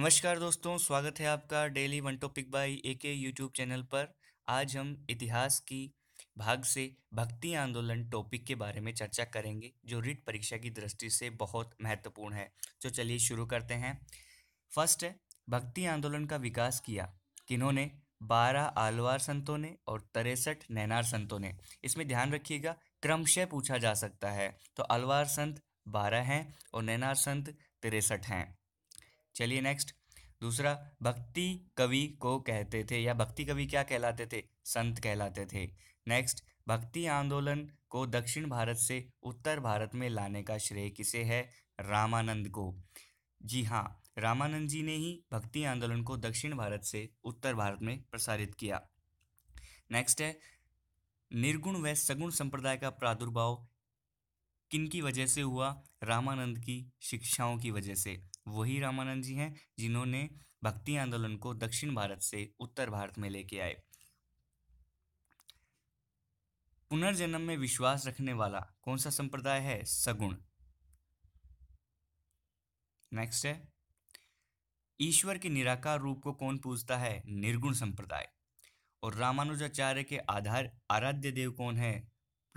नमस्कार दोस्तों स्वागत है आपका daily one topic by A K YouTube channel पर आज हम इतिहास की भाग से भक्ति आंदोलन टॉपिक के बारे में चर्चा करेंगे जो रिट परीक्षा की दृष्टि से बहुत महत्वपूर्ण है तो चलिए शुरू करते हैं फर्स्ट है भक्ति आंदोलन का विकास किया किन्होंने बारह आलवार संतों ने और तिरसठ नैनार संतों ने इसमें ध्यान रखिएगा क्रमशः पूछा जा सकता है तो अलवार संत बारह हैं और नैनार संत तिरसठ हैं चलिए नेक्स्ट दूसरा भक्ति कवि को कहते थे या भक्ति कवि क्या कहलाते थे संत कहलाते थे नेक्स्ट भक्ति आंदोलन को दक्षिण भारत से उत्तर भारत में लाने का श्रेय किसे है रामानंद को जी हाँ रामानंद जी ने ही भक्ति आंदोलन को दक्षिण भारत से उत्तर भारत में प्रसारित किया नेक्स्ट है निर्गुण व सगुण संप्रदाय का प्रादुर्भाव किन की वजह से हुआ रामानंद की शिक्षाओं की वजह से वही रामानंद जी हैं जिन्होंने भक्ति आंदोलन को दक्षिण भारत से उत्तर भारत में लेके आए पुनर्जन्म में विश्वास रखने वाला कौन सा संप्रदाय है सगुण नेक्स्ट है ईश्वर के निराकार रूप को कौन पूजता है निर्गुण संप्रदाय और रामानुजाचार्य के आधार आराध्य देव कौन है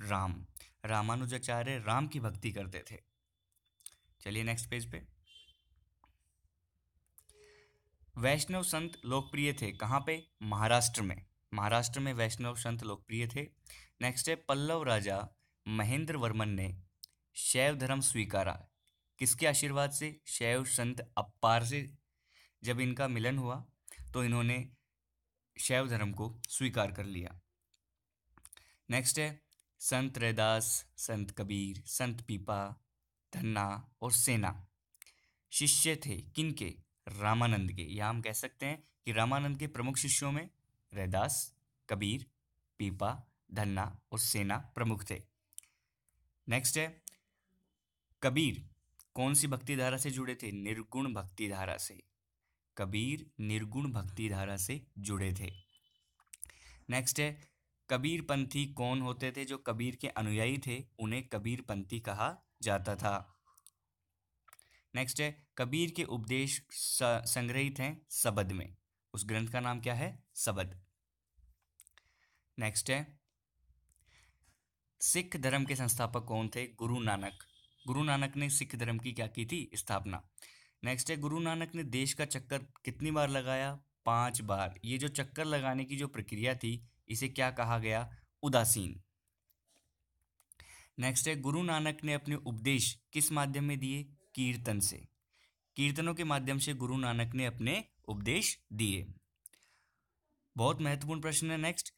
राम रामानुजाचार्य राम की भक्ति करते थे चलिए नेक्स्ट पेज पे वैष्णव संत लोकप्रिय थे कहाँ पे महाराष्ट्र में महाराष्ट्र में वैष्णव संत लोकप्रिय थे नेक्स्ट है पल्लव राजा महेंद्र वर्मन ने शैव धर्म स्वीकारा किसके आशीर्वाद से शैव संत अपार से जब इनका मिलन हुआ तो इन्होंने शैव धर्म को स्वीकार कर लिया नेक्स्ट है संत रैदास संत कबीर संत पीपा धन्ना और सेना शिष्य थे किनके रामानंद के या हम कह सकते हैं कि रामानंद के प्रमुख शिष्यों में रैदास कबीर पीपा धन्ना और सेना प्रमुख थे नेक्स्ट है कबीर कौन सी भक्ति धारा से जुड़े थे निर्गुण भक्ति धारा से कबीर निर्गुण भक्ति धारा से जुड़े थे नेक्स्ट है कबीर पंथी कौन होते थे जो कबीर के अनुयायी थे उन्हें कबीर पंथी कहा जाता था नेक्स्ट है कबीर के उपदेश संग्रहित हैं सबद में उस ग्रंथ का नाम क्या है सबद नेक्स्ट है सिख धर्म के संस्थापक कौन थे गुरु नानक गुरु नानक ने सिख धर्म की क्या की थी स्थापना नेक्स्ट है गुरु नानक ने देश का चक्कर कितनी बार लगाया पांच बार ये जो चक्कर लगाने की जो प्रक्रिया थी इसे क्या कहा गया उदासीन नेक्स्ट है गुरु नानक ने अपने उपदेश किस माध्यम में दिए कीर्तन से कीर्तनों के माध्यम से गुरु नानक ने अपने उपदेश दिए बहुत महत्वपूर्ण प्रश्न है नेक्स्ट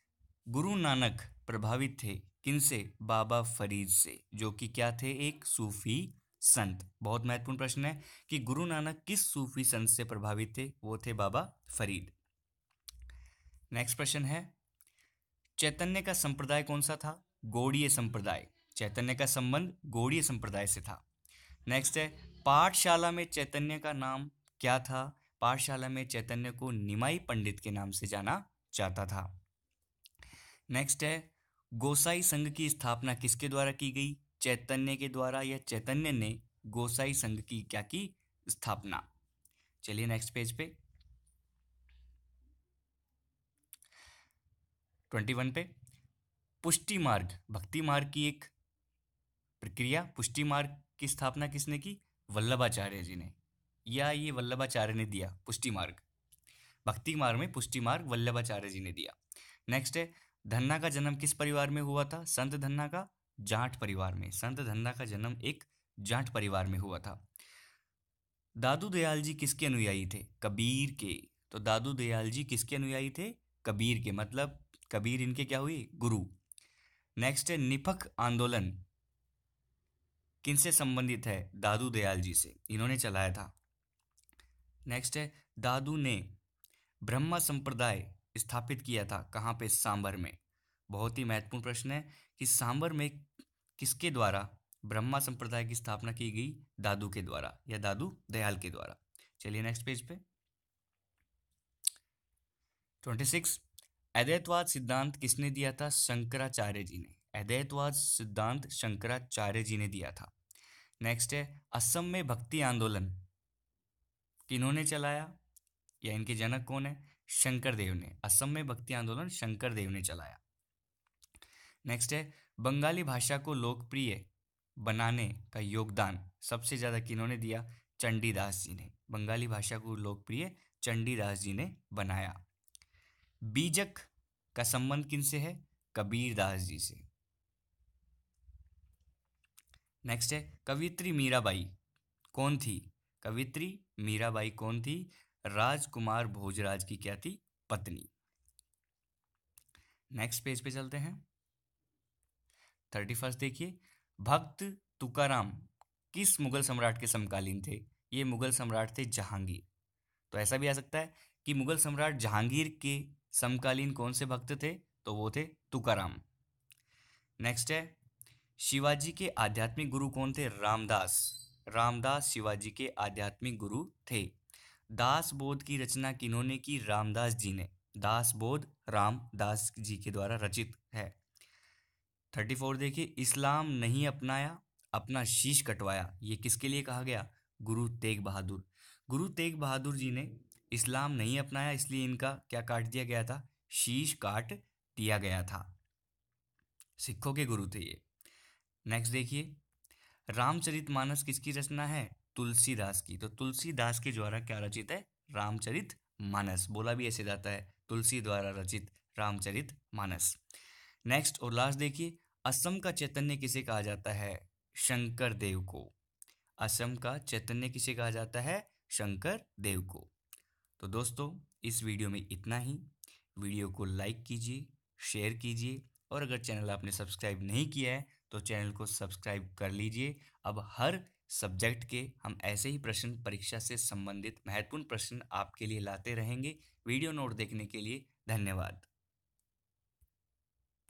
गुरु नानक प्रभावित थे किनसे बाबा फरीद से जो कि क्या थे एक सूफी संत बहुत महत्वपूर्ण प्रश्न है कि गुरु नानक किस सूफी संत से प्रभावित थे वो थे बाबा फरीद नेक्स्ट प्रश्न है चैतन्य का संप्रदाय कौन सा था गौड़ीय संप्रदाय चैतन्य का संबंध गौड़ीय संप्रदाय से था नेक्स्ट है पाठशाला में चैतन्य का नाम क्या था पाठशाला में चैतन्य को निमाई पंडित के नाम से जाना जाता था नेक्स्ट है गोसाई संघ की स्थापना किसके द्वारा की गई चैतन्य के द्वारा या चैतन्य ने गोसाई संघ की क्या की स्थापना चलिए नेक्स्ट पेज पे ट्वेंटी वन पे पुष्टि मार्ग भक्ति मार्ग की एक प्रक्रिया पुष्टि मार्ग की स्थापना किसने की वल्लभाचार्य जी ने या ये वल्लभाचार्य ने दिया पुष्टि मार्ग भक्ति मार्ग में पुष्टि मार्ग वल्लभाचार्य जी ने दिया नेक्स्ट है धन्ना का जन्म किस परिवार में हुआ था संत धन्ना का जाट परिवार में संत धन्ना का जन्म एक जाट परिवार में हुआ था दादू दयाल जी किसके अनुयायी थे कबीर के तो दादू दयाल जी किसके अनुयायी थे कबीर के मतलब कबीर इनके क्या हुए गुरु नेक्स्ट है निपक आंदोलन किनसे संबंधित है दादू दयाल जी से इन्होंने चलाया था नेक्स्ट है दादू ने ब्रह्मा संप्रदाय स्थापित किया था कहाँ पे सांबर में बहुत ही महत्वपूर्ण प्रश्न है कि सांबर में किसके द्वारा ब्रह्मा संप्रदाय की स्थापना की गई दादू के द्वारा या दादू दयाल के द्वारा चलिए नेक्स्ट पेज पे ट्वेंटी सिक्स अद्वैतवाद सिद्धांत किसने दिया था शंकराचार्य जी ने अद्वैतवाद सिद्धांत शंकराचार्य जी ने दिया था नेक्स्ट है असम में भक्ति आंदोलन किन्होंने चलाया या इनके जनक कौन है शंकर देव ने असम में भक्ति आंदोलन शंकर देव ने चलाया नेक्स्ट है बंगाली भाषा को लोकप्रिय बनाने का योगदान सबसे ज़्यादा किन्होंने दिया चंडीदास जी ने बंगाली भाषा को लोकप्रिय चंडीदास जी ने बनाया बीजक का संबंध किन से है कबीरदास जी से नेक्स्ट है कवित्री मीराबाई कौन थी कवित्री मीराबाई कौन थी राजकुमार भोजराज की क्या थी पत्नी नेक्स्ट पेज पे चलते हैं थर्टी फर्स्ट देखिए भक्त तुकाराम किस मुगल सम्राट के समकालीन थे ये मुगल सम्राट थे जहांगीर तो ऐसा भी आ सकता है कि मुगल सम्राट जहांगीर के समकालीन कौन से भक्त थे तो वो थे तुकाराम नेक्स्ट है शिवाजी के आध्यात्मिक गुरु कौन थे रामदास रामदास शिवाजी के आध्यात्मिक गुरु थे दास बोध की रचना किन्होंने की रामदास जी ने दास बोध रामदास जी के द्वारा रचित है थर्टी फोर देखिए इस्लाम नहीं अपनाया अपना शीश कटवाया ये किसके लिए कहा गया गुरु तेग बहादुर गुरु तेग बहादुर जी ने इस्लाम नहीं अपनाया इसलिए इनका क्या काट दिया गया था शीश काट दिया गया था सिखों के गुरु थे ये नेक्स्ट देखिए रामचरित मानस किसकी रचना है तुलसीदास की तो तुलसीदास के द्वारा क्या रचित है रामचरित मानस बोला भी ऐसे जाता है तुलसी द्वारा रचित रामचरित मानस नेक्स्ट और लास्ट देखिए असम का चैतन्य किसे कहा जाता है शंकर देव को असम का चैतन्य किसे कहा जाता है शंकर देव को तो दोस्तों इस वीडियो में इतना ही वीडियो को लाइक कीजिए शेयर कीजिए और अगर चैनल आपने सब्सक्राइब नहीं किया है तो चैनल को सब्सक्राइब कर लीजिए अब हर सब्जेक्ट के हम ऐसे ही प्रश्न परीक्षा से संबंधित महत्वपूर्ण प्रश्न आपके लिए लाते रहेंगे वीडियो नोट देखने के लिए धन्यवाद